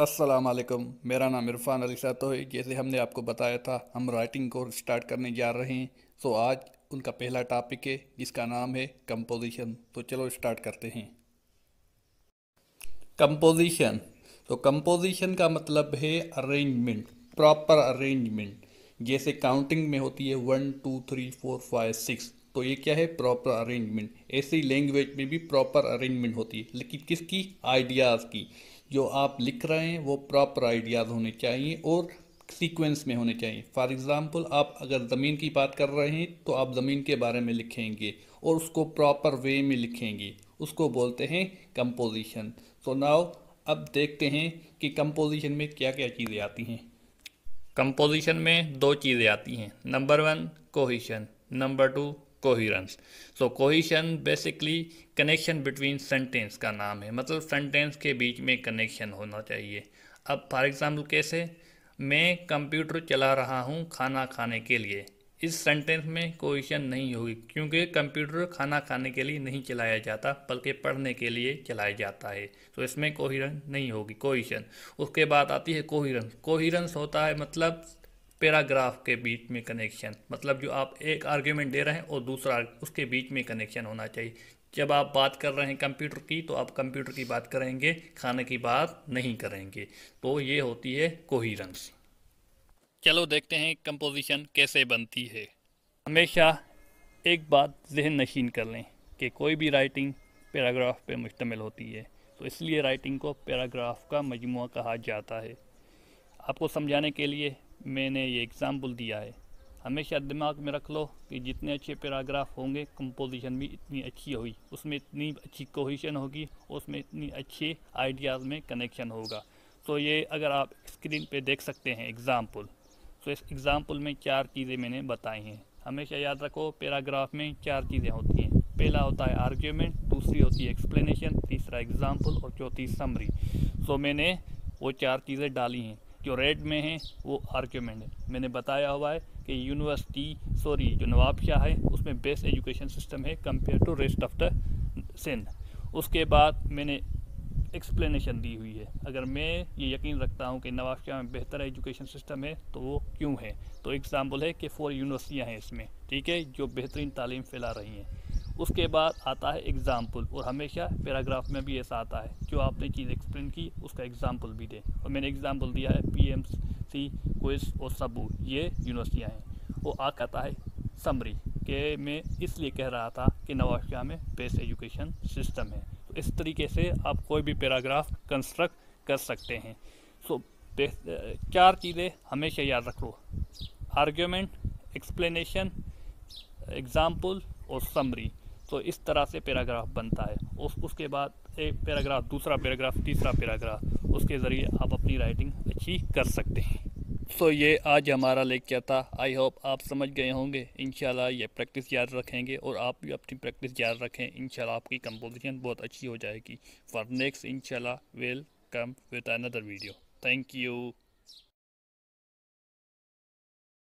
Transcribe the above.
वालेकुम मेरा नाम इरफान अली साहब तो है जैसे हमने आपको बताया था हम राइटिंग कोर्स स्टार्ट करने जा रहे हैं सो आज उनका पहला टॉपिक है जिसका नाम है कंपोजिशन तो चलो स्टार्ट करते हैं कंपोजिशन तो कंपोजिशन का मतलब है अरेंजमेंट प्रॉपर अरेंजमेंट जैसे काउंटिंग में होती है one two three four five six तो ये क्या है प्रॉपर अरेंजमेंट ऐसी लैंग्वेज में भी प्रॉपर अरेंजमेंट होती है लेकिन किसकी आइडियाज़ की जो आप लिख रहे हैं वो प्रॉपर आइडियाज़ होने चाहिए और सीक्वेंस में होने चाहिए फॉर एग्ज़ाम्पल आप अगर ज़मीन की बात कर रहे हैं तो आप ज़मीन के बारे में लिखेंगे और उसको प्रॉपर वे में लिखेंगे उसको बोलते हैं कंपोजिशन सो नाउ अब देखते हैं कि कंपोजिशन में क्या क्या चीज़ें आती हैं कंपोजिशन में दो चीज़ें आती हैं number one cohesion number two coherence so cohesion basically connection between sentence का नाम है मतलब सेंटेंस के बीच में कनेक्शन होना चाहिए अब फॉर एग्ज़ाम्पल कैसे मैं कंप्यूटर चला रहा हूँ खाना खाने के लिए इस सेंटेंस में कोहिशन नहीं होगी क्योंकि कंप्यूटर खाना खाने के लिए नहीं चलाया जाता बल्कि पढ़ने के लिए चलाया जाता है तो इसमें कोहिरन नहीं होगी कोहिशन उसके बाद आती है कोहिरंस कोहिरंस होता है मतलब पैराग्राफ के बीच में कनेक्शन मतलब जो आप एक आर्ग्यूमेंट दे रहे हैं और दूसरा उसके बीच में कनेक्शन होना चाहिए जब आप बात कर रहे हैं कंप्यूटर की तो आप कंप्यूटर की बात करेंगे खाने की बात नहीं करेंगे तो ये होती है कोहिरंस चलो देखते हैं कंपोजिशन कैसे बनती है हमेशा एक बात जहन नशीन कर लें कि कोई भी राइटिंग पैराग्राफ पे मुश्तमिल होती है तो इसलिए राइटिंग को पैराग्राफ का मजमू कहा जाता है आपको समझाने के लिए मैंने ये एग्ज़ाम्पल दिया है हमेशा दिमाग में रख लो कि जितने अच्छे पैराग्राफ होंगे कंपोजिशन भी इतनी अच्छी होगी उसमें इतनी अच्छी कोहिशन होगी उसमें इतनी अच्छे आइडियाज़ में कनेक्शन होगा तो ये अगर आप स्क्रीन पे देख सकते हैं एग्ज़ाम्पल तो इस एग्ज़ाम्पल में चार चीज़ें मैंने बताई हैं हमेशा याद रखो पैराग्राफ में चार चीज़ें होती हैं पहला होता है आर्ग्यूमेंट दूसरी होती है एक्सप्लेनेशन तीसरा एग्ज़ाम्पल और चौथी समरी सो तो मैंने वो चार चीज़ें डाली हैं जो रेड में है वो आर्ग्यूमेंट है मैंने बताया हुआ है कि यूनिवर्सिटी सॉरी जो नवाबशाह है उसमें बेस्ट एजुकेशन सिस्टम है compare to rest of the Sindh उसके बाद मैंने एक्सप्लेनेशन दी हुई है अगर मैं ये यकीन रखता हूँ कि नवाबशाह में बेहतर एजुकेशन सिस्टम है तो वो क्यों है तो एग्ज़ाम्पल है कि फ़ोर यूनिवर्सिटियाँ हैं इसमें ठीक है जो बेहतरीन तालीम फैला रही हैं उसके बाद आता है एग्ज़ाम्पल और हमेशा पैराग्राफ में भी ऐसा आता है जो आपने चीज़ एक्सप्लेन की उसका एग्ज़ाम्पल भी दें और मैंने एग्ज़ाम्पल दिया है पी एम सी कोस और सबू ये यूनिवर्सिटियाँ हैं वो आ कहता है समरी के मैं इसलिए कह रहा था कि नवाज शाह में बेस्ट एजुकेशन सिस्टम है तो इस तरीके से आप कोई भी पैराग्राफ कंस्ट्रक्ट कर सकते हैं सो so, चार चीज़ें हमेशा याद रख लो आर्ग्यूमेंट एक्सप्लेनेशन एग्ज़ाम्पल और समरी तो इस तरह से पैराग्राफ बनता है उस उसके बाद एक पैराग्राफ दूसरा पैराग्राफ तीसरा पैराग्राफ उसके ज़रिए आप अपनी राइटिंग अच्छी कर सकते हैं सो तो so, ये आज हमारा लेक्चर था आई होप आप समझ गए होंगे इन ये प्रैक्टिस याद रखेंगे और आप भी अपनी प्रैक्टिस याद रखें इन आपकी कंपोजिशन बहुत अच्छी हो जाएगी for next in will come with another video thank you